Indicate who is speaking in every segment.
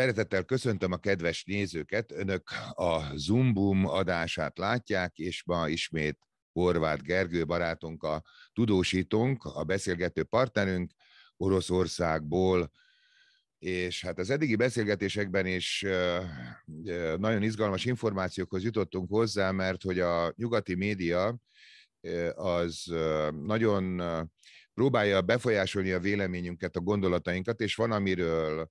Speaker 1: Szeretettel köszöntöm a kedves nézőket. Önök a Zumbum adását látják, és ma ismét Horváth Gergő barátunk, a tudósítónk, a beszélgető partnerünk Oroszországból, és hát az eddigi beszélgetésekben is nagyon izgalmas információkhoz jutottunk hozzá, mert hogy a nyugati média az nagyon próbálja befolyásolni a véleményünket, a gondolatainkat, és van, amiről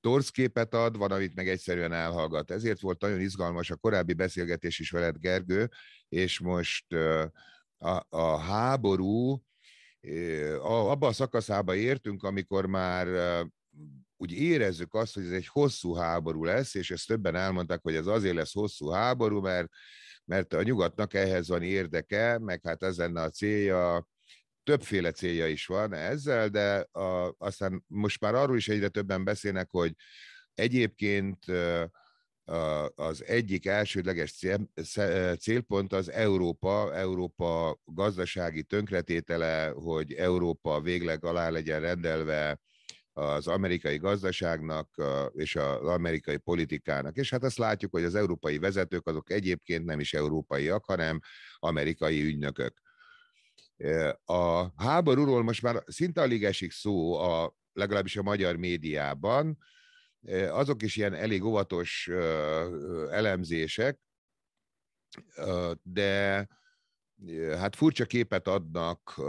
Speaker 1: torzképet ad, van, amit meg egyszerűen elhallgat. Ezért volt nagyon izgalmas a korábbi beszélgetés is veled, Gergő, és most a, a háború abba a szakaszába értünk, amikor már úgy érezzük azt, hogy ez egy hosszú háború lesz, és ezt többen elmondták, hogy ez azért lesz hosszú háború, mert, mert a nyugatnak ehhez van érdeke, meg hát ez lenne a célja többféle célja is van ezzel, de a, aztán most már arról is egyre többen beszélnek, hogy egyébként az egyik elsődleges cél, célpont az Európa, Európa gazdasági tönkretétele, hogy Európa végleg alá legyen rendelve az amerikai gazdaságnak és az amerikai politikának. És hát azt látjuk, hogy az európai vezetők azok egyébként nem is európaiak, hanem amerikai ügynökök. A háborúról most már szinte alig esik szó, a, legalábbis a magyar médiában, azok is ilyen elég óvatos elemzések, de hát furcsa képet adnak,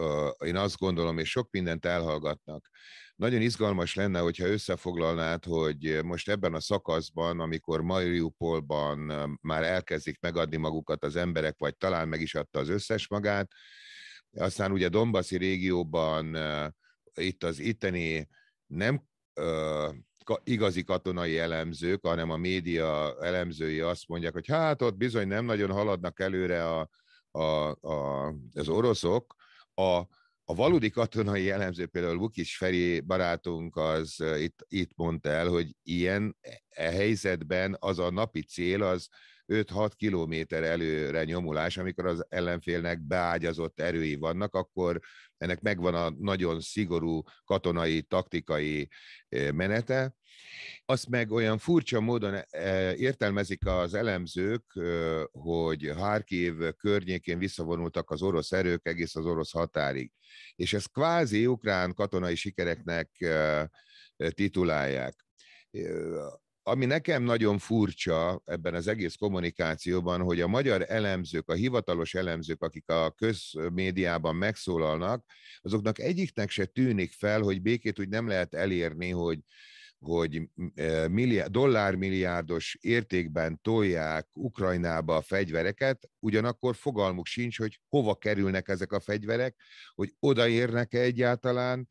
Speaker 1: én azt gondolom, és sok mindent elhallgatnak. Nagyon izgalmas lenne, hogyha összefoglalnád, hogy most ebben a szakaszban, amikor Mariupolban már elkezdik megadni magukat az emberek, vagy talán meg is adta az összes magát, aztán ugye Dombaszi régióban itt az itteni nem igazi katonai elemzők, hanem a média elemzői azt mondják, hogy hát ott bizony nem nagyon haladnak előre a, a, a, az oroszok. A, a valódi katonai elemző, például Lukis Feri barátunk az itt, itt mondta el, hogy ilyen e-, e helyzetben az a napi cél az 5-6 kilométer előre nyomulás, amikor az ellenfélnek beágyazott erői vannak, akkor ennek megvan a nagyon szigorú katonai, taktikai menete. Azt meg olyan furcsa módon értelmezik az elemzők, hogy Harkiv környékén visszavonultak az orosz erők egész az orosz határig. És ez kvázi ukrán katonai sikereknek titulálják ami nekem nagyon furcsa ebben az egész kommunikációban, hogy a magyar elemzők, a hivatalos elemzők, akik a közmédiában megszólalnak, azoknak egyiknek se tűnik fel, hogy békét úgy nem lehet elérni, hogy hogy milliárd, dollármilliárdos értékben tolják Ukrajnába a fegyvereket, ugyanakkor fogalmuk sincs, hogy hova kerülnek ezek a fegyverek, hogy odaérnek-e egyáltalán,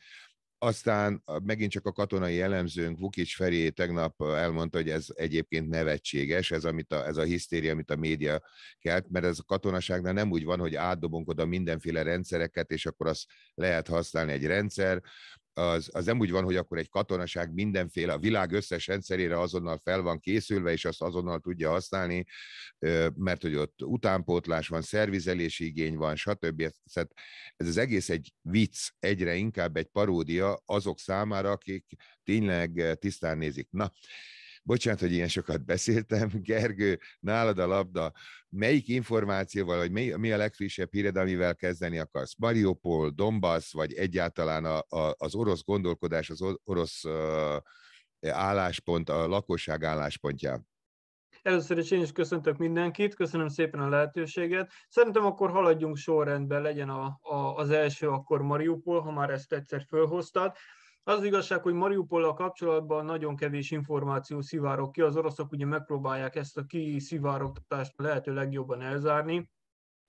Speaker 1: aztán megint csak a katonai elemzőnk Vukics Feri tegnap elmondta, hogy ez egyébként nevetséges, ez, amit a, ez a hisztéria, amit a média kelt, mert ez a katonaságnál nem úgy van, hogy átdobunk oda mindenféle rendszereket, és akkor azt lehet használni egy rendszer, az, az nem úgy van, hogy akkor egy katonaság mindenféle, a világ összes rendszerére azonnal fel van készülve, és azt azonnal tudja használni, mert hogy ott utánpótlás van, szervizelési igény van, stb. Tehát ez az egész egy vicc, egyre inkább egy paródia azok számára, akik tényleg tisztán nézik. Na, Bocsánat, hogy ilyen sokat beszéltem. Gergő, nálad a labda. Melyik információval, vagy mi, mi a legfrissebb híred, amivel kezdeni akarsz? Mariupol, Donbass, vagy egyáltalán a, a, az orosz gondolkodás, az orosz uh, álláspont, a lakosság álláspontja?
Speaker 2: Először is én is köszöntök mindenkit, köszönöm szépen a lehetőséget. Szerintem akkor haladjunk sorrendben, legyen a, a, az első akkor Mariupol, ha már ezt egyszer fölhoztad. Az, az igazság, hogy Mariupollal kapcsolatban nagyon kevés információ szivárok ki. Az oroszok ugye megpróbálják ezt a kiszivárogtatást lehető legjobban elzárni.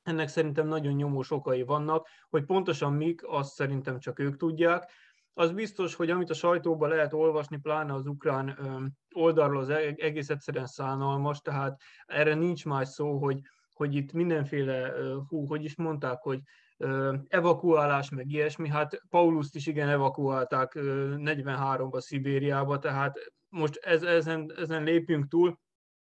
Speaker 2: Ennek szerintem nagyon nyomós okai vannak, hogy pontosan mik, azt szerintem csak ők tudják. Az biztos, hogy amit a sajtóban lehet olvasni, pláne az ukrán oldalról, az e-, egész egyszerűen szánalmas, tehát erre nincs más szó, hogy hogy itt mindenféle, hú, hogy is mondták, hogy evakuálás, meg ilyesmi, hát Pauluszt is igen evakuálták 43-ba Szibériába, tehát most ez, ezen, ezen lépjünk túl,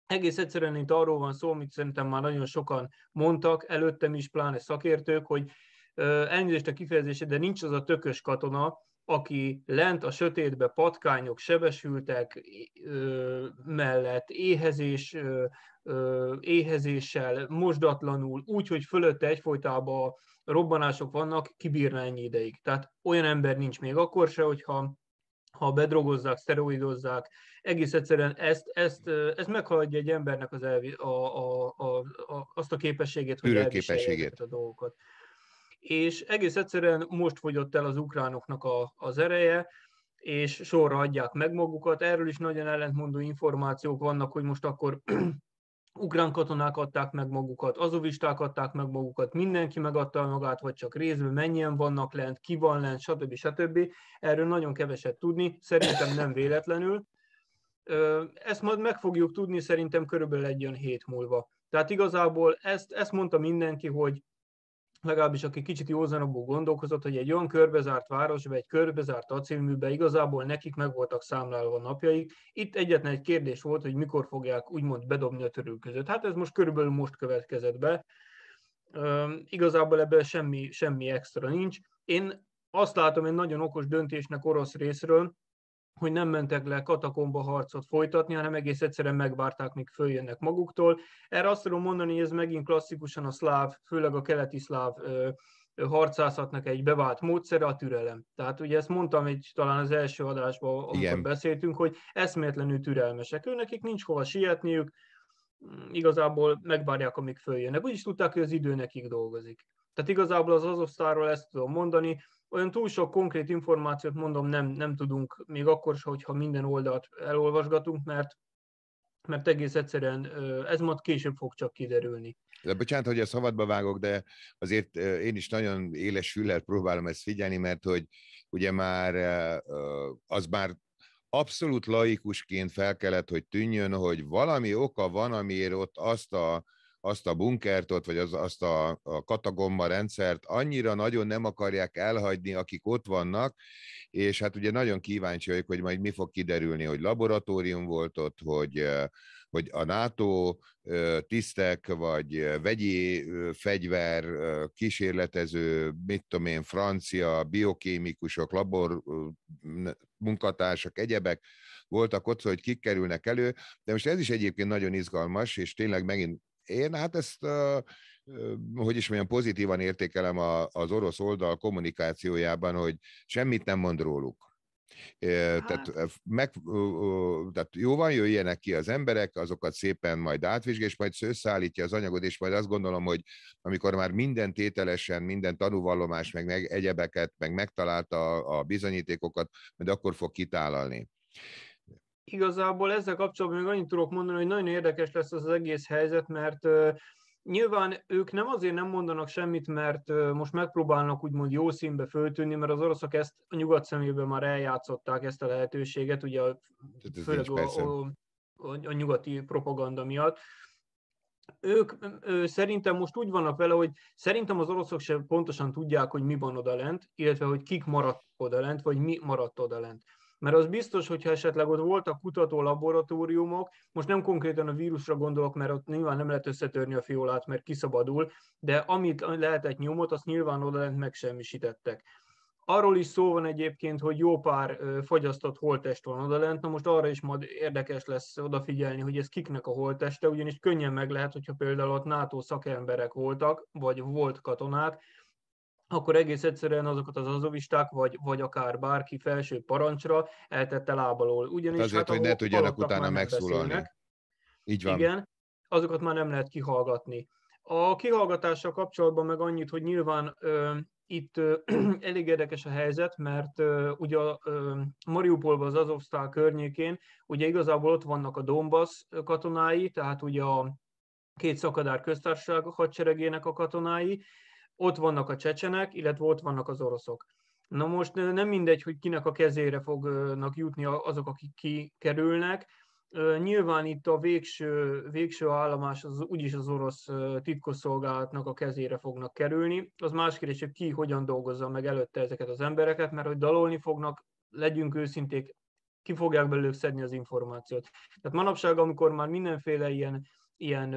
Speaker 2: egész egyszerűen itt arról van szó, amit szerintem már nagyon sokan mondtak, előttem is, pláne szakértők, hogy elnézést a kifejezése, de nincs az a tökös katona, aki lent a sötétbe patkányok sebesültek ö, mellett éhezés, ö, éhezéssel, mosdatlanul, úgy, hogy fölötte egyfolytában robbanások vannak, kibírná ennyi ideig. Tehát olyan ember nincs még akkor se, hogyha ha bedrogozzák, szteroidozzák, egész egyszerűen ezt, ezt, ez meghaladja egy embernek az elvi, a, a, a, a, azt a képességét, hogy elviselje a dolgokat és egész egyszerűen most fogyott el az ukránoknak a, az ereje, és sorra adják meg magukat. Erről is nagyon ellentmondó információk vannak, hogy most akkor ukrán katonák adták meg magukat, azovisták adták meg magukat, mindenki megadta magát, vagy csak részben, mennyien vannak lent, ki van lent, stb. stb. Erről nagyon keveset tudni, szerintem nem véletlenül. Ezt majd meg fogjuk tudni szerintem körülbelül egy olyan hét múlva. Tehát igazából ezt, ezt mondta mindenki, hogy legalábbis aki kicsit józanabbul gondolkozott, hogy egy olyan körbezárt városba, egy körbezárt acélműbe igazából nekik meg voltak számlálva a napjaik. Itt egyetlen egy kérdés volt, hogy mikor fogják úgymond bedobni a törül között. Hát ez most körülbelül most következett be. Üm, igazából ebből semmi, semmi extra nincs. Én azt látom egy nagyon okos döntésnek orosz részről, hogy nem mentek le katakomba harcot folytatni, hanem egész egyszerűen megvárták, míg följönnek maguktól. Erre azt tudom mondani, hogy ez megint klasszikusan a szláv, főleg a keleti szláv harcászatnak egy bevált módszere a türelem. Tehát ugye ezt mondtam egy talán az első adásban, amikor Igen. beszéltünk, hogy eszméletlenül türelmesek. Őnekik nincs hova sietniük, mm, igazából megvárják, amíg följönnek. is tudták, hogy az idő nekik dolgozik. Tehát igazából az azosztáról ezt tudom mondani, olyan túl sok konkrét információt mondom, nem, nem tudunk, még akkor se, hogyha minden oldalt elolvasgatunk, mert mert egész egyszerűen ez majd később fog csak kiderülni. De
Speaker 1: bocsánat, hogy a szabadba vágok, de azért én is nagyon éles füllel próbálom ezt figyelni, mert hogy ugye már az már abszolút laikusként fel kellett, hogy tűnjön, hogy valami oka van, amiért ott azt a azt a bunkert ott, vagy az, azt a, a katagomba rendszert annyira nagyon nem akarják elhagyni, akik ott vannak, és hát ugye nagyon kíváncsi vagyok, hogy majd mi fog kiderülni, hogy laboratórium volt ott, hogy, hogy a NATO tisztek, vagy vegyi fegyver, kísérletező, mit tudom én, francia, biokémikusok, labor munkatársak, egyebek voltak ott, hogy kik kerülnek elő, de most ez is egyébként nagyon izgalmas, és tényleg megint én hát ezt, hogy is mondjam, pozitívan értékelem az orosz oldal kommunikációjában, hogy semmit nem mond róluk. Hát. Tehát, meg, tehát jó van, jöjjenek ki az emberek, azokat szépen majd átvizsgál, és majd összeállítja az anyagot, és majd azt gondolom, hogy amikor már minden tételesen, minden tanúvallomás, meg, meg egyebeket, meg megtalálta a, a bizonyítékokat, majd akkor fog kitálalni.
Speaker 2: Igazából ezzel kapcsolatban még annyit tudok mondani, hogy nagyon érdekes lesz az, az egész helyzet, mert Nyilván ők nem azért nem mondanak semmit, mert most megpróbálnak úgymond jó színbe föltűnni, mert az oroszok ezt a nyugat szemében már eljátszották ezt a lehetőséget, ugye a, főleg a, a, a nyugati propaganda miatt. Ők ő, szerintem most úgy vannak vele, hogy szerintem az oroszok sem pontosan tudják, hogy mi van odalent, illetve hogy kik maradt odalent, vagy mi maradt odalent. Mert az biztos, hogyha esetleg ott voltak kutató laboratóriumok, most nem konkrétan a vírusra gondolok, mert ott nyilván nem lehet összetörni a fiolát, mert kiszabadul, de amit lehetett nyomot, azt nyilván oda lent megsemmisítettek. Arról is szó van egyébként, hogy jó pár fagyasztott holttest van odalent, na most arra is majd érdekes lesz odafigyelni, hogy ez kiknek a holtteste, ugyanis könnyen meg lehet, hogyha például ott NATO szakemberek voltak, vagy volt katonák, akkor egész egyszerűen azokat az azovisták, vagy, vagy akár bárki felső parancsra eltette lábalól. Ugyanis, azért, hát, hogy ne tudjanak utána megszólalni. Így van. Igen, azokat már nem lehet kihallgatni. A kihallgatással kapcsolatban meg annyit, hogy nyilván ö, itt ö, elég érdekes a helyzet, mert ö, ugye a Mariupolban az Azovsztál környékén, ugye igazából ott vannak a Donbass katonái, tehát ugye a két szakadár köztársaság hadseregének a katonái, ott vannak a csecsenek, illetve ott vannak az oroszok. Na most nem mindegy, hogy kinek a kezére fognak jutni azok, akik kikerülnek. Nyilván itt a végső, végső állomás az úgyis az orosz titkosszolgálatnak a kezére fognak kerülni. Az más kérdés, hogy ki hogyan dolgozza meg előtte ezeket az embereket, mert hogy dalolni fognak, legyünk őszinték, ki fogják belőlük szedni az információt. Tehát manapság, amikor már mindenféle ilyen, ilyen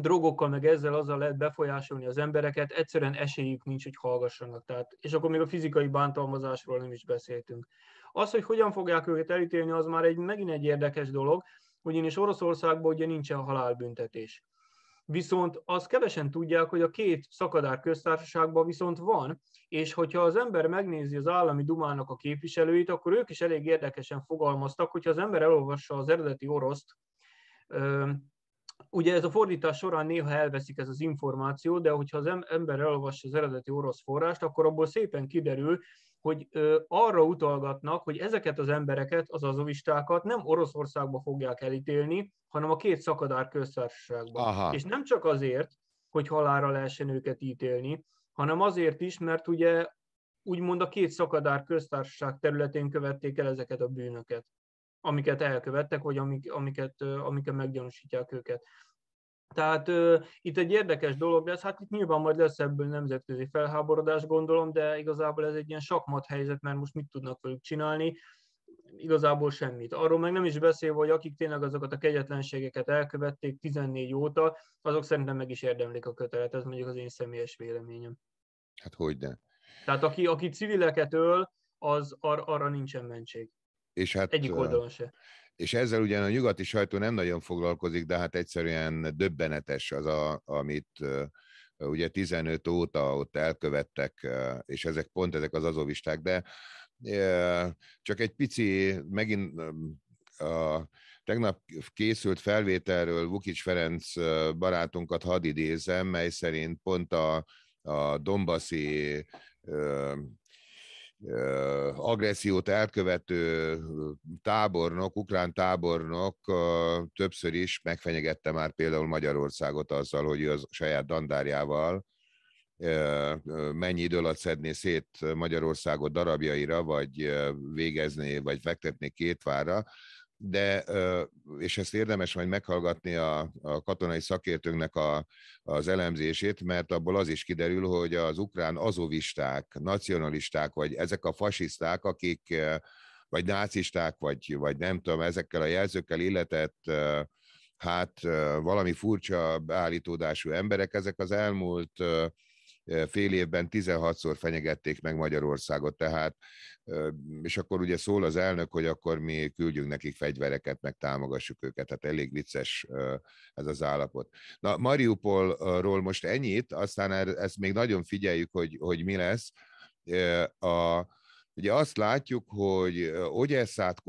Speaker 2: drogokkal, meg ezzel azzal lehet befolyásolni az embereket, egyszerűen esélyük nincs, hogy hallgassanak. Tehát, és akkor még a fizikai bántalmazásról nem is beszéltünk. Az, hogy hogyan fogják őket elítélni, az már egy, megint egy érdekes dolog, ugyanis Oroszországban ugye nincsen halálbüntetés. Viszont azt kevesen tudják, hogy a két szakadár köztársaságban viszont van, és hogyha az ember megnézi az állami dumának a képviselőit, akkor ők is elég érdekesen fogalmaztak, hogyha az ember elolvassa az eredeti oroszt, Ugye ez a fordítás során néha elveszik ez az információ, de hogyha az ember elolvassa az eredeti orosz forrást, akkor abból szépen kiderül, hogy arra utalgatnak, hogy ezeket az embereket, az azovistákat nem Oroszországba fogják elítélni, hanem a két szakadár köztársaságban. Aha. És nem csak azért, hogy halára lehessen őket ítélni, hanem azért is, mert ugye úgymond a két szakadár köztársaság területén követték el ezeket a bűnöket amiket elkövettek, vagy amik, amiket, amiket meggyanúsítják őket. Tehát uh, itt egy érdekes dolog lesz, hát itt nyilván majd lesz ebből nemzetközi felháborodás, gondolom, de igazából ez egy ilyen sakmat helyzet, mert most mit tudnak velük csinálni, igazából semmit. Arról meg nem is beszél, hogy akik tényleg azokat a kegyetlenségeket elkövették 14 óta, azok szerintem meg is érdemlik a kötelet, ez mondjuk az én személyes véleményem. Hát hogyne. Tehát aki, aki civileket öl, az ar- arra nincsen mentség.
Speaker 1: És hát, Egyik oldalon se. És ezzel ugyan a nyugati sajtó nem nagyon foglalkozik, de hát egyszerűen döbbenetes az, a, amit ugye 15 óta ott elkövettek, és ezek pont ezek az azovisták, de csak egy pici, megint a tegnap készült felvételről Vukics Ferenc barátunkat hadd idézem, mely szerint pont a, a Dombaszi agressziót elkövető tábornok, ukrán tábornok többször is megfenyegette már például Magyarországot azzal, hogy az saját dandárjával mennyi idő alatt szedné szét Magyarországot darabjaira, vagy végezné, vagy fektetné kétvára, de, és ezt érdemes majd meghallgatni a, a katonai szakértőnknek a, az elemzését, mert abból az is kiderül, hogy az ukrán azovisták, nacionalisták, vagy ezek a fasiszták, akik vagy nácisták, vagy, vagy nem tudom, ezekkel a jelzőkkel illetett hát valami furcsa állítódású emberek, ezek az elmúlt fél évben 16-szor fenyegették meg Magyarországot, tehát, és akkor ugye szól az elnök, hogy akkor mi küldjünk nekik fegyvereket, meg támogassuk őket, tehát elég vicces ez az állapot. Na, Mariupolról most ennyit, aztán er, ezt még nagyon figyeljük, hogy, hogy mi lesz. A, ugye azt látjuk, hogy Ogyesszát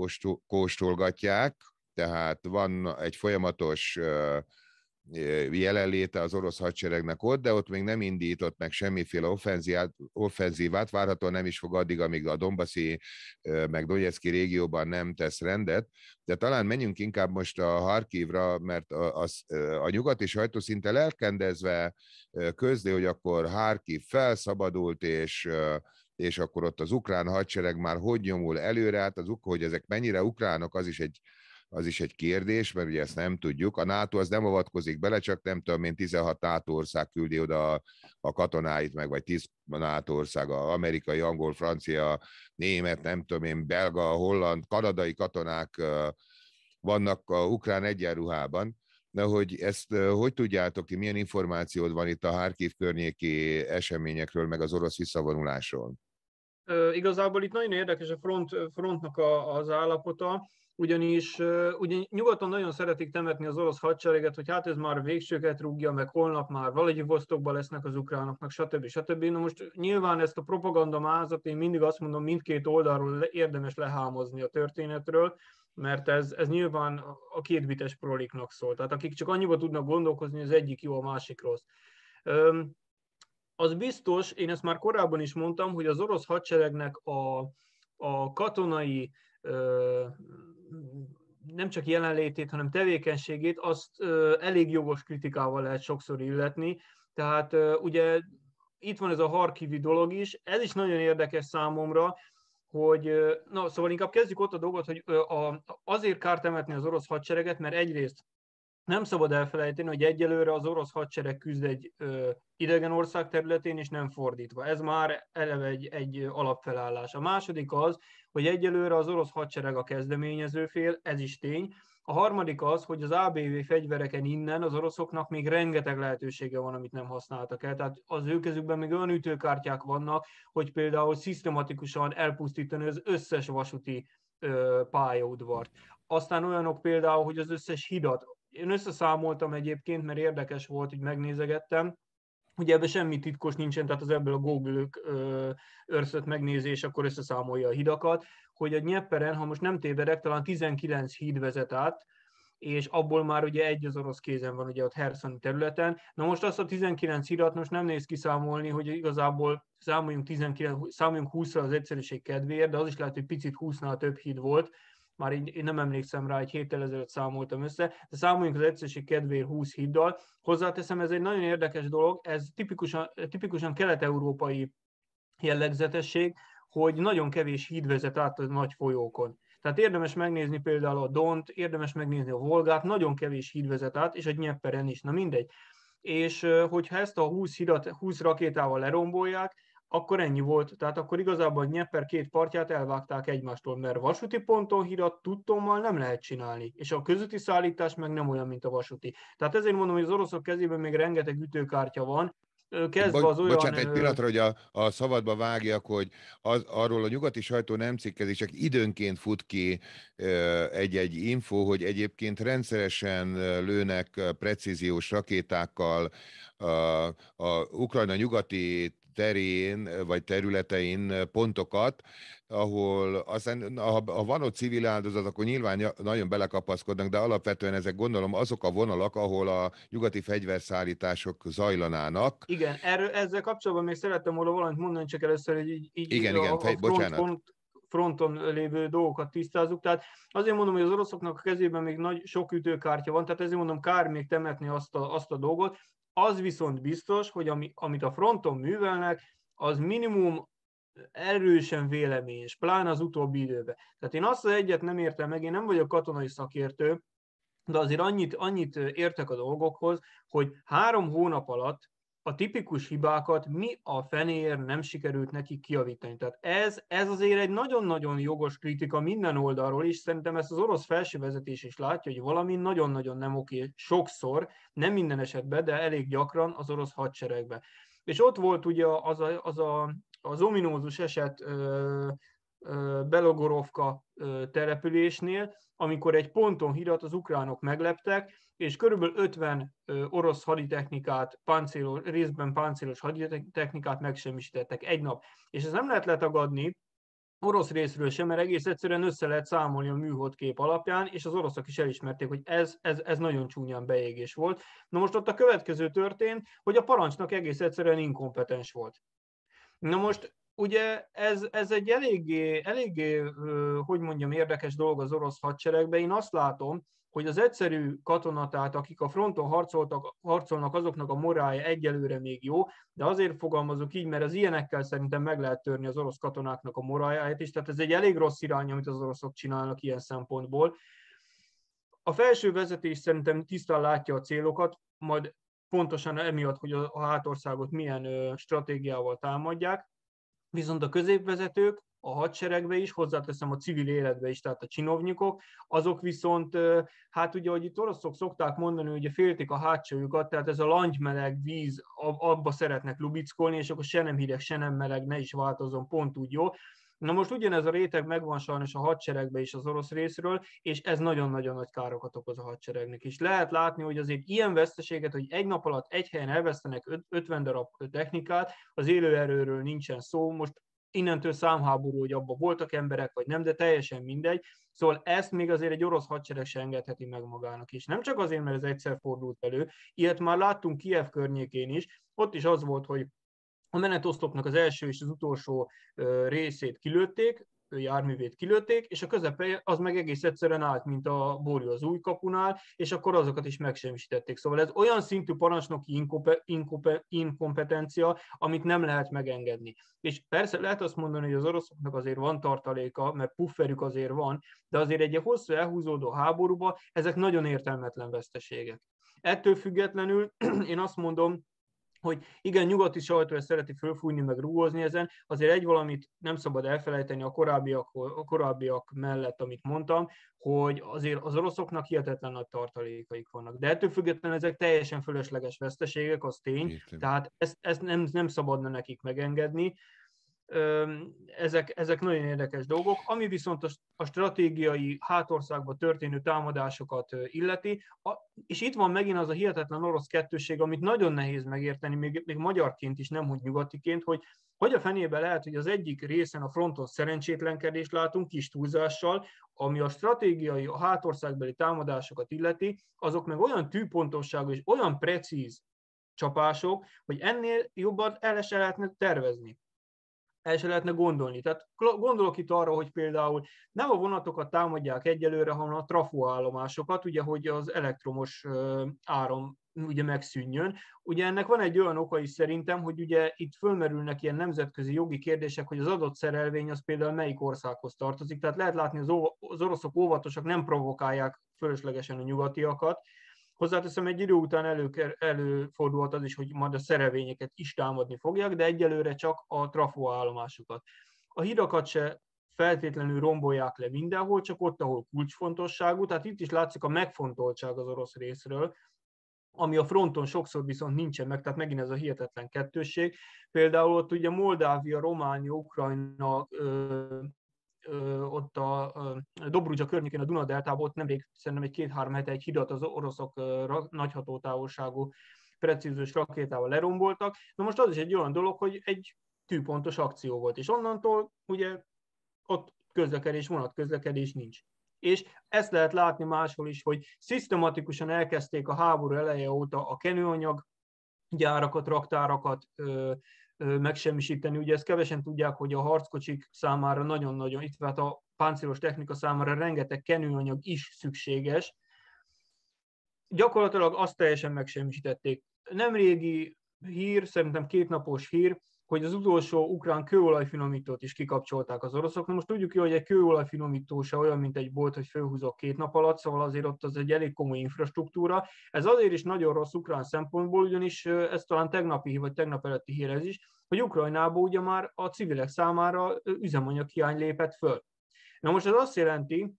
Speaker 1: kóstolgatják, tehát van egy folyamatos uh, jelenléte az orosz hadseregnek ott, de ott még nem indított meg semmiféle offenzívát, offenzívát várhatóan nem is fog addig, amíg a Dombaszi meg Donetszki régióban nem tesz rendet, de talán menjünk inkább most a Harkivra, mert a, a, a nyugati sajtó szinte lelkendezve közli, hogy akkor Harkiv felszabadult, és és akkor ott az ukrán hadsereg már hogy nyomul előre, hát az, hogy ezek mennyire ukránok, az is egy az is egy kérdés, mert ugye ezt nem tudjuk. A NATO az nem avatkozik bele, csak nem tudom mint 16 NATO ország küldi oda a, a katonáit meg, vagy 10 NATO ország, a amerikai, angol, francia, német, nem tudom én, belga, holland, kanadai katonák vannak a ukrán egyenruhában. Na, hogy ezt hogy tudjátok ti, milyen információd van itt a Harkiv környéki eseményekről, meg az orosz visszavonulásról?
Speaker 2: Igazából itt nagyon érdekes a front, frontnak a, az állapota ugyanis ugye nyugaton nagyon szeretik temetni az orosz hadsereget, hogy hát ez már végsőket rúgja, meg holnap már vosztokban lesznek az ukránoknak, stb. stb. Na most nyilván ezt a propaganda mázat én mindig azt mondom, mindkét oldalról érdemes lehámozni a történetről, mert ez, ez nyilván a kétbites proliknak szól. Tehát akik csak annyiba tudnak gondolkozni, az egyik jó, a másik rossz. Az biztos, én ezt már korábban is mondtam, hogy az orosz hadseregnek a, a katonai nem csak jelenlétét, hanem tevékenységét, azt elég jogos kritikával lehet sokszor illetni. Tehát ugye itt van ez a harkivi dolog is, ez is nagyon érdekes számomra, hogy, na szóval inkább kezdjük ott a dolgot, hogy a, azért kár temetni az orosz hadsereget, mert egyrészt nem szabad elfelejteni, hogy egyelőre az orosz hadsereg küzd egy ö, idegen ország területén, és nem fordítva. Ez már eleve egy, egy alapfelállás. A második az, hogy egyelőre az orosz hadsereg a kezdeményező fél, ez is tény. A harmadik az, hogy az ABV fegyvereken innen az oroszoknak még rengeteg lehetősége van, amit nem használtak el. Tehát az ő kezükben még olyan ütőkártyák vannak, hogy például szisztematikusan elpusztítani az összes vasúti pályaudvart. Aztán olyanok például, hogy az összes hidat én összeszámoltam egyébként, mert érdekes volt, hogy megnézegettem, Ugye ebben semmi titkos nincsen, tehát az ebből a google őrszött megnézés, akkor összeszámolja a hidakat, hogy a Nyepperen, ha most nem tévedek, talán 19 híd vezet át, és abból már ugye egy az orosz kézen van ugye ott Herszoni területen. Na most azt a 19 hírat most nem néz kiszámolni, hogy igazából számoljunk, 19, számoljunk 20-ra az egyszerűség kedvéért, de az is lehet, hogy picit 20-nál több híd volt, már így, én nem emlékszem rá, egy héttel ezelőtt számoltam össze, de számoljunk az egyszerűség kedvéért 20 hiddal. Hozzáteszem, ez egy nagyon érdekes dolog, ez tipikusan, tipikusan kelet-európai jellegzetesség, hogy nagyon kevés híd vezet át a nagy folyókon. Tehát érdemes megnézni például a Dont, érdemes megnézni a Volgát, nagyon kevés híd vezet át, és a Nyepperen is, na mindegy. És hogyha ezt a 20, hidat, 20 rakétával lerombolják, akkor ennyi volt. Tehát akkor igazából a Dnieper két partját elvágták egymástól, mert vasúti ponton hírat tudtommal nem lehet csinálni, és a közúti szállítás meg nem olyan, mint a vasúti. Tehát ezért mondom, hogy az oroszok kezében még rengeteg ütőkártya van, kezdve az olyan... Bocsánat, egy pillanatra, hogy
Speaker 1: a, a szabadba vágjak, hogy az, arról a nyugati sajtó nem cikkezik, csak időnként fut ki egy-egy info, hogy egyébként rendszeresen lőnek precíziós rakétákkal a, a Ukrajna nyugati terén, vagy területein pontokat, ahol aztán, ha, van ott civil áldozat, akkor nyilván nagyon belekapaszkodnak, de alapvetően ezek gondolom azok a vonalak, ahol a nyugati fegyverszállítások zajlanának.
Speaker 2: Igen, erről, ezzel kapcsolatban még szerettem volna valamit mondani, csak először, hogy így, így igen, így igen, a, fej, a front, Front, fronton lévő dolgokat tisztázunk. Tehát azért mondom, hogy az oroszoknak a kezében még nagy, sok ütőkártya van, tehát ezért mondom, kár még temetni azt a, azt a dolgot. Az viszont biztos, hogy ami, amit a fronton művelnek, az minimum erősen véleményes, pláne az utóbbi időben. Tehát én azt az egyet nem értem meg, én nem vagyok katonai szakértő, de azért annyit, annyit értek a dolgokhoz, hogy három hónap alatt a tipikus hibákat mi a fenéért nem sikerült neki kiavítani. Tehát ez, ez azért egy nagyon-nagyon jogos kritika minden oldalról is. Szerintem ezt az orosz felső vezetés is látja, hogy valami nagyon-nagyon nem oké sokszor, nem minden esetben, de elég gyakran az orosz hadseregbe. És ott volt ugye az a, az, a, az ominózus eset ö, ö, Belogorovka ö, településnél, amikor egy ponton hírat az ukránok megleptek, és körülbelül 50 orosz haditechnikát, páncélo, részben páncélos haditechnikát megsemmisítettek egy nap. És ez nem lehet letagadni, orosz részről sem, mert egész egyszerűen össze lehet számolni a műholdkép alapján, és az oroszok is elismerték, hogy ez, ez, ez nagyon csúnyán beégés volt. Na most ott a következő történt, hogy a parancsnak egész egyszerűen inkompetens volt. Na most ugye ez, ez egy eléggé, eléggé, hogy mondjam, érdekes dolog az orosz hadseregben. Én azt látom, hogy az egyszerű katonatát, akik a fronton harcoltak, harcolnak, azoknak a morálja egyelőre még jó, de azért fogalmazok így, mert az ilyenekkel szerintem meg lehet törni az orosz katonáknak a morálját is, tehát ez egy elég rossz irány, amit az oroszok csinálnak ilyen szempontból. A felső vezetés szerintem tisztán látja a célokat, majd pontosan emiatt, hogy a hátországot milyen stratégiával támadják, viszont a középvezetők a hadseregbe is, hozzáteszem a civil életbe is, tehát a csinovnyikok, azok viszont, hát ugye, ahogy itt oroszok szokták mondani, hogy félték a hátsójukat, tehát ez a langymeleg víz, abba szeretnek lubickolni, és akkor se nem hideg, se nem meleg, ne is változom, pont úgy jó. Na most ugyanez a réteg megvan sajnos a hadseregbe is az orosz részről, és ez nagyon-nagyon nagy károkat okoz a hadseregnek is. Lehet látni, hogy azért ilyen veszteséget, hogy egy nap alatt egy helyen elvesztenek 50 darab technikát, az élőerőről nincsen szó, most innentől számháború, hogy abban voltak emberek, vagy nem, de teljesen mindegy. Szóval ezt még azért egy orosz hadsereg se engedheti meg magának is. Nem csak azért, mert ez egyszer fordult elő, ilyet már láttunk Kiev környékén is, ott is az volt, hogy a menetoszlopnak az első és az utolsó részét kilőtték, járművét kilőtték, és a közepe az meg egész egyszerűen állt, mint a bóri az új kapunál, és akkor azokat is megsemmisítették. Szóval ez olyan szintű parancsnoki inkompe, inkompe, inkompetencia, amit nem lehet megengedni. És persze lehet azt mondani, hogy az oroszoknak azért van tartaléka, mert pufferük azért van, de azért egy hosszú elhúzódó háborúba ezek nagyon értelmetlen veszteségek. Ettől függetlenül én azt mondom, hogy igen, nyugati sajtó ezt szereti fölfújni, meg rúgózni ezen, azért egy valamit nem szabad elfelejteni a korábbiak, a korábbiak mellett, amit mondtam, hogy azért az oroszoknak hihetetlen nagy tartalékaik vannak. De ettől függetlenül ezek teljesen fölösleges veszteségek, az tény, Értem. tehát ezt, ezt nem, nem szabadna nekik megengedni ezek, ezek nagyon érdekes dolgok. Ami viszont a stratégiai hátországba történő támadásokat illeti, a, és itt van megint az a hihetetlen orosz kettőség, amit nagyon nehéz megérteni, még, még magyarként is, nem úgy nyugatiként, hogy hogy a fenébe lehet, hogy az egyik részen a fronton szerencsétlenkedést látunk kis túlzással, ami a stratégiai, a hátországbeli támadásokat illeti, azok meg olyan tűpontosságú és olyan precíz csapások, hogy ennél jobban el se lehetne tervezni el se lehetne gondolni. Tehát gondolok itt arra, hogy például nem a vonatokat támadják egyelőre, hanem a trafóállomásokat, ugye, hogy az elektromos áram ugye megszűnjön. Ugye ennek van egy olyan oka is szerintem, hogy ugye itt fölmerülnek ilyen nemzetközi jogi kérdések, hogy az adott szerelvény az például melyik országhoz tartozik. Tehát lehet látni, az, az oroszok óvatosak nem provokálják fölöslegesen a nyugatiakat, Hozzáteszem, egy idő után elő, előfordulhat az is, hogy majd a szerevényeket is támadni fogják, de egyelőre csak a trafóállomásokat. A hidakat se feltétlenül rombolják le mindenhol, csak ott, ahol kulcsfontosságú, tehát itt is látszik a megfontoltság az orosz részről, ami a fronton sokszor viszont nincsen meg, tehát megint ez a hihetetlen kettősség. Például ott ugye Moldávia, Románia, Ukrajna ott a Dobrudzsa környékén, a Dunadeltában, ott nemrég szerintem egy két-három hete egy hidat az oroszok nagyhatótávolságú precízős rakétával leromboltak. Na most az is egy olyan dolog, hogy egy tűpontos akció volt, és onnantól ugye ott közlekedés, vonatközlekedés nincs. És ezt lehet látni máshol is, hogy szisztematikusan elkezdték a háború eleje óta a kenőanyag gyárakat, raktárakat, megsemmisíteni. Ugye ezt kevesen tudják, hogy a harckocsik számára nagyon-nagyon, itt hát a páncélos technika számára rengeteg kenőanyag is szükséges. Gyakorlatilag azt teljesen megsemmisítették. Nem régi hír, szerintem kétnapos hír, hogy az utolsó ukrán kőolajfinomítót is kikapcsolták az oroszok. Na most tudjuk jó, hogy egy kőolajfinomító se olyan, mint egy bolt, hogy fölhúzok két nap alatt, szóval azért ott az egy elég komoly infrastruktúra. Ez azért is nagyon rossz ukrán szempontból, ugyanis ez talán tegnapi vagy tegnap előtti hír ez is, hogy Ukrajnából ugye már a civilek számára üzemanyag hiány lépett föl. Na most ez azt jelenti,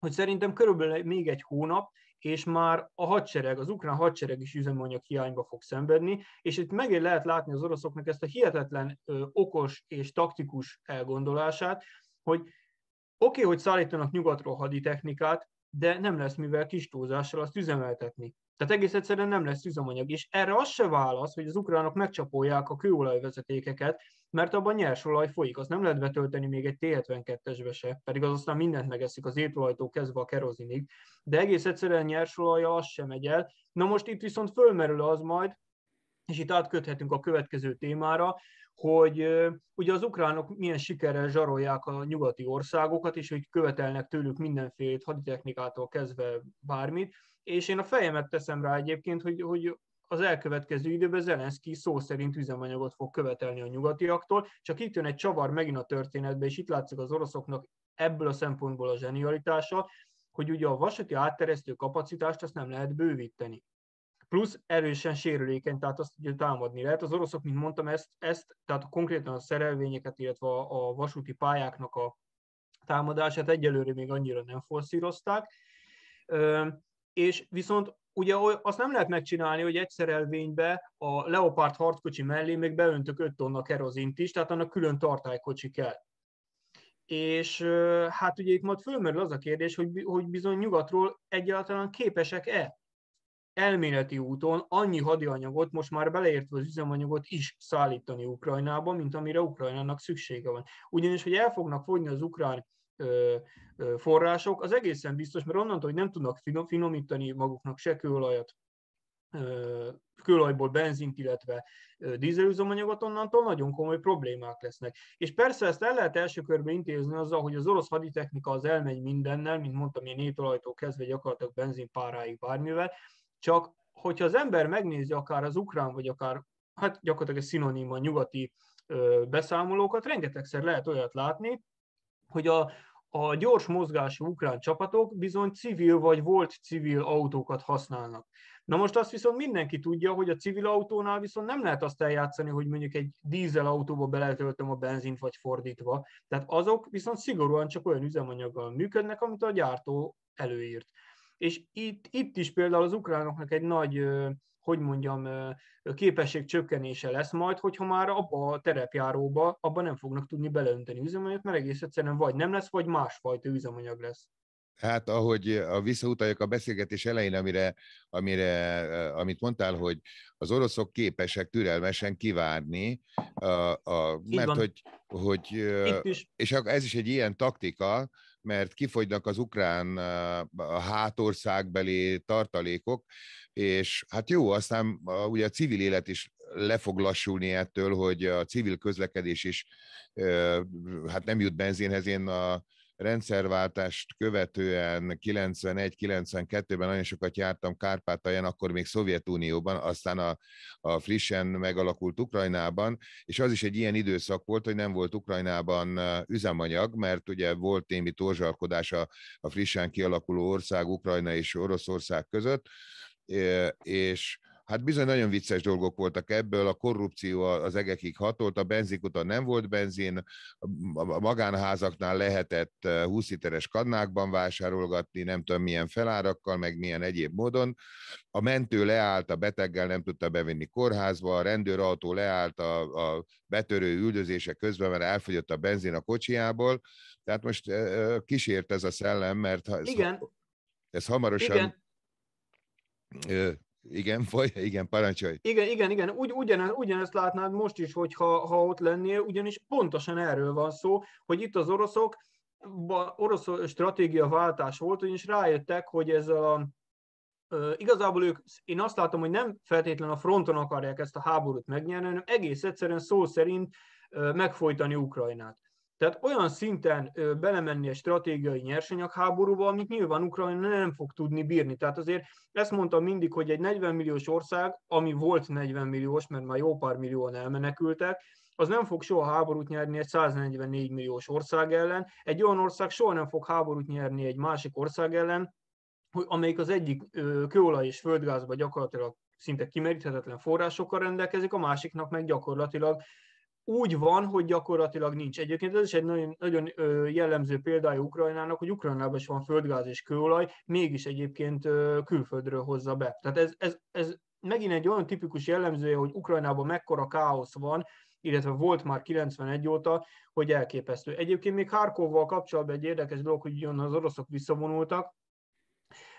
Speaker 2: hogy szerintem körülbelül még egy hónap, és már a hadsereg, az ukrán hadsereg is üzemanyag hiányba fog szenvedni, és itt megint lehet látni az oroszoknak ezt a hihetetlen ö, okos és taktikus elgondolását, hogy oké, okay, hogy szállítanak nyugatról haditechnikát, de nem lesz mivel kis túlzással azt üzemeltetni. Tehát egész egyszerűen nem lesz üzemanyag. És erre az se válasz, hogy az ukránok megcsapolják a kőolajvezetékeket, mert abban olaj folyik, azt nem lehet betölteni még egy T72-esbe se, pedig az aztán mindent megeszik az étolajtól kezdve a kerozinig, de egész egyszerűen nyersolajjal az sem megy el. Na most itt viszont fölmerül az majd, és itt átköthetünk a következő témára, hogy ugye az ukránok milyen sikerrel zsarolják a nyugati országokat, és hogy követelnek tőlük mindenféle haditechnikától kezdve bármit, és én a fejemet teszem rá egyébként, hogy, hogy az elkövetkező időben Zelenszky szó szerint üzemanyagot fog követelni a nyugatiaktól, csak itt jön egy csavar megint a történetbe, és itt látszik az oroszoknak ebből a szempontból a zsenialitása, hogy ugye a vasúti átteresztő kapacitást azt nem lehet bővíteni. Plusz erősen sérülékeny, tehát azt ugye támadni lehet. Az oroszok, mint mondtam, ezt, ezt tehát konkrétan a szerelvényeket, illetve a, a vasúti pályáknak a támadását egyelőre még annyira nem forszírozták. És viszont ugye azt nem lehet megcsinálni, hogy egyszer szerelvénybe a Leopard harckocsi mellé még beöntök 5 tonna kerozint is, tehát annak külön tartálykocsi kell. És hát ugye itt majd fölmerül az a kérdés, hogy, hogy bizony nyugatról egyáltalán képesek-e elméleti úton annyi hadianyagot, most már beleértve az üzemanyagot is szállítani Ukrajnába, mint amire Ukrajnának szüksége van. Ugyanis, hogy el fognak fogyni az ukrán források, az egészen biztos, mert onnantól, hogy nem tudnak finomítani maguknak se kőolajat, kőolajból benzint, illetve dízelüzemanyagot, onnantól nagyon komoly problémák lesznek. És persze ezt el lehet első körben intézni azzal, hogy az orosz haditechnika az elmegy mindennel, mint mondtam, ilyen étolajtól kezdve gyakorlatilag benzinpáráig bármivel, csak hogyha az ember megnézi akár az ukrán, vagy akár, hát gyakorlatilag egy szinoníma nyugati beszámolókat, rengetegszer lehet olyat látni, hogy a, a gyors mozgású ukrán csapatok bizony civil vagy volt civil autókat használnak. Na most azt viszont mindenki tudja, hogy a civil autónál viszont nem lehet azt eljátszani, hogy mondjuk egy dízel autóba beletöltöm a benzint, vagy fordítva. Tehát azok viszont szigorúan csak olyan üzemanyaggal működnek, amit a gyártó előírt. És itt, itt is például az ukránoknak egy nagy hogy mondjam, képesség csökkenése lesz majd, hogyha már abba a terepjáróba, abban nem fognak tudni beleönteni üzemanyagot, mert egész egyszerűen vagy nem lesz, vagy másfajta üzemanyag lesz.
Speaker 1: Hát ahogy a eh, visszautaljak a beszélgetés elején, amire, amire, eh, amit mondtál, hogy az oroszok képesek türelmesen kivárni, a, a, mert hogy, hogy eh, és ez is egy ilyen taktika, mert kifogynak az ukrán a hátországbeli tartalékok, és hát jó, aztán ugye a civil élet is le fog lassulni ettől, hogy a civil közlekedés is hát nem jut benzinhez. Én a, rendszerváltást követően 91-92-ben nagyon sokat jártam Kárpátalján, akkor még Szovjetunióban, aztán a, a frissen megalakult Ukrajnában, és az is egy ilyen időszak volt, hogy nem volt Ukrajnában üzemanyag, mert ugye volt némi torzsalkodás a, a frissen kialakuló ország, Ukrajna és Oroszország között, és Hát bizony nagyon vicces dolgok voltak ebből, a korrupció az egekig hatolt, a benzinkuta nem volt benzin, a magánházaknál lehetett 20 eh, literes kannákban vásárolgatni, nem tudom milyen felárakkal, meg milyen egyéb módon. A mentő leállt, a beteggel nem tudta bevinni kórházba, a rendőrautó leállt a, a betörő üldözése közben, mert elfogyott a benzin a kocsiából. Tehát most eh, eh, kísért ez a szellem, mert ha ez, Igen. Ha, ez hamarosan... Igen igen, vagy, igen, parancsolj.
Speaker 2: Igen, igen, igen. Ugy, ugyanez, ugyanezt látnád most is, hogy ha ott lennél, ugyanis pontosan erről van szó, hogy itt az oroszok, orosz stratégia váltás volt, ugyanis rájöttek, hogy ez a igazából ők, én azt látom, hogy nem feltétlenül a fronton akarják ezt a háborút megnyerni, hanem egész egyszerűen szó szerint megfojtani Ukrajnát. Tehát olyan szinten belemenni egy stratégiai nyersanyagháborúba, amit nyilván Ukrajna nem fog tudni bírni. Tehát azért ezt mondtam mindig, hogy egy 40 milliós ország, ami volt 40 milliós, mert már jó pár millióan elmenekültek, az nem fog soha háborút nyerni egy 144 milliós ország ellen. Egy olyan ország soha nem fog háborút nyerni egy másik ország ellen, amelyik az egyik kőolaj és földgázba gyakorlatilag szinte kimeríthetetlen forrásokkal rendelkezik, a másiknak meg gyakorlatilag úgy van, hogy gyakorlatilag nincs. Egyébként ez is egy nagyon, nagyon jellemző példája Ukrajnának, hogy Ukrajnában is van földgáz és kőolaj, mégis egyébként külföldről hozza be. Tehát ez, ez, ez megint egy olyan tipikus jellemzője, hogy Ukrajnában mekkora káosz van, illetve volt már 91 óta, hogy elképesztő. Egyébként még Harkovval kapcsolatban egy érdekes dolog, hogy jön az oroszok visszavonultak,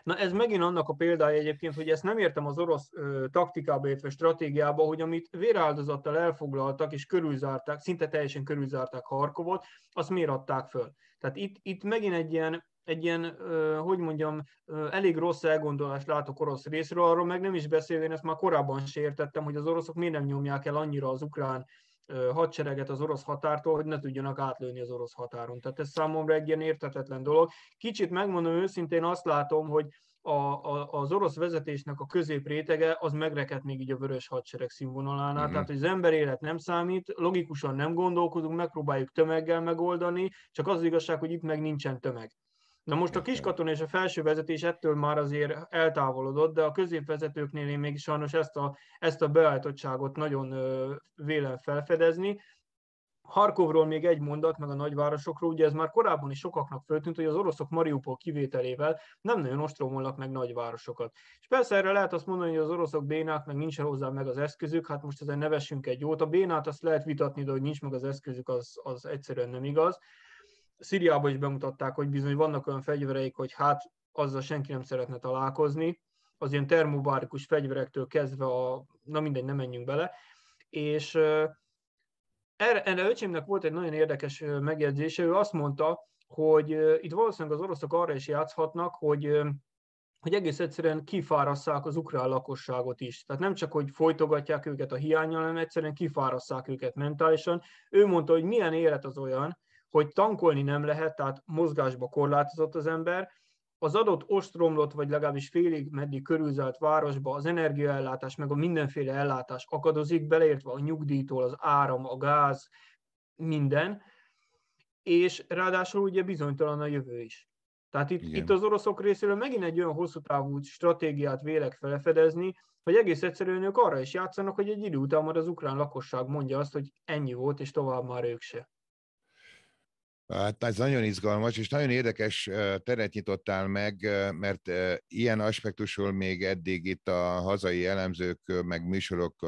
Speaker 2: Na ez megint annak a példája egyébként, hogy ezt nem értem az orosz ö, taktikába, illetve stratégiába, hogy amit véráldozattal elfoglaltak és körülzárták, szinte teljesen körülzárták Harkovot, azt miért adták föl? Tehát itt, itt megint egy ilyen egy ilyen, hogy mondjam, elég rossz elgondolást látok orosz részről, arról meg nem is beszélve, én ezt már korábban sértettem, hogy az oroszok miért nem nyomják el annyira az ukrán hadsereget az orosz határtól, hogy ne tudjanak átlőni az orosz határon. Tehát ez számomra egy ilyen értetetlen dolog. Kicsit megmondom őszintén, azt látom, hogy a, a, az orosz vezetésnek a középrétege az megrekedt még így a vörös hadsereg színvonalánál. Mm-hmm. Tehát, hogy az ember élet nem számít, logikusan nem gondolkodunk, megpróbáljuk tömeggel megoldani, csak az, az igazság, hogy itt meg nincsen tömeg. Na most a kiskaton és a felső vezetés ettől már azért eltávolodott, de a középvezetőknél én még sajnos ezt a, ezt a beállítottságot nagyon vélem felfedezni. Harkovról még egy mondat, meg a nagyvárosokról, ugye ez már korábban is sokaknak föltűnt, hogy az oroszok Mariupol kivételével nem nagyon ostromolnak meg nagyvárosokat. És persze erre lehet azt mondani, hogy az oroszok bénák, meg nincsen hozzá meg az eszközük, hát most ezen nevessünk egy jót. A bénát azt lehet vitatni, de hogy nincs meg az eszközük, az, az egyszerűen nem igaz. Szíriában is bemutatták, hogy bizony vannak olyan fegyvereik, hogy hát azzal senki nem szeretne találkozni, az ilyen termobárikus fegyverektől kezdve a, na mindegy, nem menjünk bele, és erre, erre öcsémnek volt egy nagyon érdekes megjegyzése, ő azt mondta, hogy itt valószínűleg az oroszok arra is játszhatnak, hogy hogy egész egyszerűen kifárasszák az ukrán lakosságot is. Tehát nem csak, hogy folytogatják őket a hiányjal, hanem egyszerűen kifárasszák őket mentálisan. Ő mondta, hogy milyen élet az olyan, hogy tankolni nem lehet, tehát mozgásba korlátozott az ember, az adott ostromlott, vagy legalábbis félig meddig körülzelt városba az energiaellátás, meg a mindenféle ellátás akadozik, beleértve a nyugdíjtól az áram, a gáz, minden, és ráadásul ugye bizonytalan a jövő is. Tehát itt, itt az oroszok részéről megint egy olyan hosszú távú stratégiát vélek felfedezni, hogy egész egyszerűen ők arra is játszanak, hogy egy idő után majd az ukrán lakosság mondja azt, hogy ennyi volt, és tovább már ők se.
Speaker 1: Hát ez nagyon izgalmas, és nagyon érdekes teret nyitottál meg, mert ilyen aspektusról még eddig itt a hazai elemzők, meg műsorok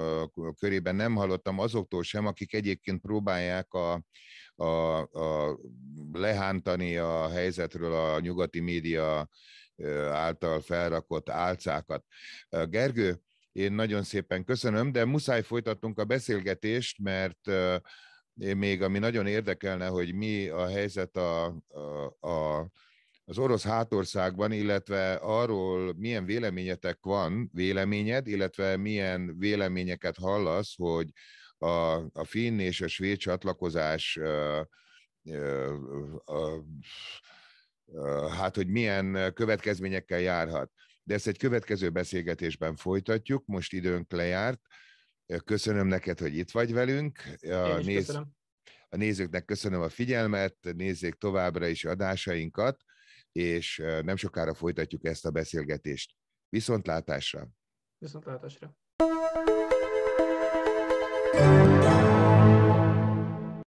Speaker 1: körében nem hallottam azoktól sem, akik egyébként próbálják a, a, a lehántani a helyzetről a nyugati média által felrakott álcákat. Gergő, én nagyon szépen köszönöm, de muszáj folytatnunk a beszélgetést, mert még, ami nagyon érdekelne, hogy mi a helyzet a, a, a az orosz hátországban, illetve arról milyen véleményetek van, véleményed, illetve milyen véleményeket hallasz, hogy a, a finn és a svéd csatlakozás a, a, a, hát, hogy milyen következményekkel járhat. De ezt egy következő beszélgetésben folytatjuk, most időnk lejárt. Köszönöm neked, hogy itt vagy velünk. A, néz... Köszönöm. a nézőknek köszönöm a figyelmet, nézzék továbbra is adásainkat, és nem sokára folytatjuk ezt a beszélgetést. Viszontlátásra!
Speaker 2: Viszontlátásra!